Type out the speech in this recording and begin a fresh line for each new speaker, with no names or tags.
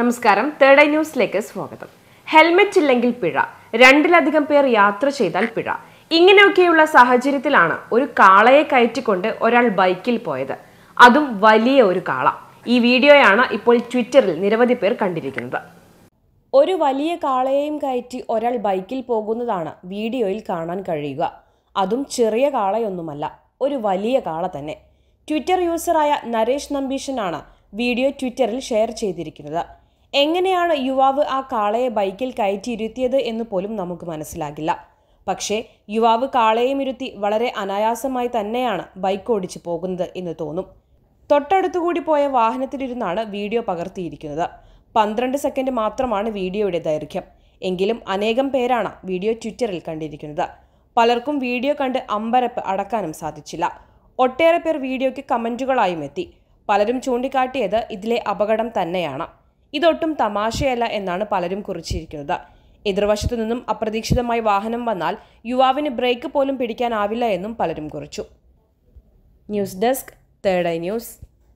നമസ്കാരം third eye ന്യൂസിലേക്ക് സ്വാഗതം ഹെൽമെറ്റ് ഇല്ലെങ്കിൽ പിഴ രണ്ടിലധികം പേർ യാത്ര ചെയ്താൽ പിഴ ഇങ്ങനെയൊക്കെയുള്ള സാഹചര്യത്തിലാണ് ഒരു കാളയെ കയറ്റിക്കൊണ്ട് ഒരാൾ ബൈക്കിൽ പോയത് അതും വലിയ ഒരു കാള ഈ വീഡിയോയാണ് ഇപ്പോൾ ട്വിറ്ററിൽ നിരവധി പേർ കണ്ടിരിക്കുന്നത് ഒരു വലിയ കാളയെയും കയറ്റി ഒരാൾ ബൈക്കിൽ പോകുന്നതാണ് വീഡിയോയിൽ കാണാൻ കഴിയുക അതും ചെറിയ കാളയൊന്നുമല്ല ഒരു വലിയ കാള തന്നെ ട്വിറ്റർ യൂസറായ നരേഷ് നമ്പീഷനാണ് വീഡിയോ ട്വിറ്ററിൽ ഷെയർ ചെയ്തിരിക്കുന്നത് എങ്ങനെയാണ് യുവാവ് ആ കാളയെ ബൈക്കിൽ കയറ്റിയിരുത്തിയത് എന്ന് പോലും നമുക്ക് മനസ്സിലാകില്ല പക്ഷേ യുവാവ് കാളയും ഇരുത്തി വളരെ അനായാസമായി തന്നെയാണ് ബൈക്ക് ഓടിച്ചു പോകുന്നത് എന്ന് തോന്നും തൊട്ടടുത്തുകൂടി പോയ വാഹനത്തിലിരുന്നാണ് വീഡിയോ പകർത്തിയിരിക്കുന്നത് പന്ത്രണ്ട് സെക്കൻഡ് മാത്രമാണ് വീഡിയോയുടെ ദൈർഘ്യം എങ്കിലും അനേകം പേരാണ് വീഡിയോ ട്വിറ്ററിൽ കണ്ടിരിക്കുന്നത് പലർക്കും വീഡിയോ കണ്ട് അമ്പരപ്പ് അടക്കാനും സാധിച്ചില്ല ഒട്ടേറെ പേർ വീഡിയോയ്ക്ക് കമൻറ്റുകളായും എത്തി പലരും ചൂണ്ടിക്കാട്ടിയത് ഇതിലെ അപകടം തന്നെയാണ് ഇതൊട്ടും തമാശയല്ല എന്നാണ് പലരും കുറിച്ചിരിക്കുന്നത് എതിർവശത്തു നിന്നും അപ്രതീക്ഷിതമായി വാഹനം വന്നാൽ യുവാവിന് ബ്രേക്ക് പോലും പിടിക്കാനാവില്ല എന്നും പലരും കുറിച്ചു news desk third eye news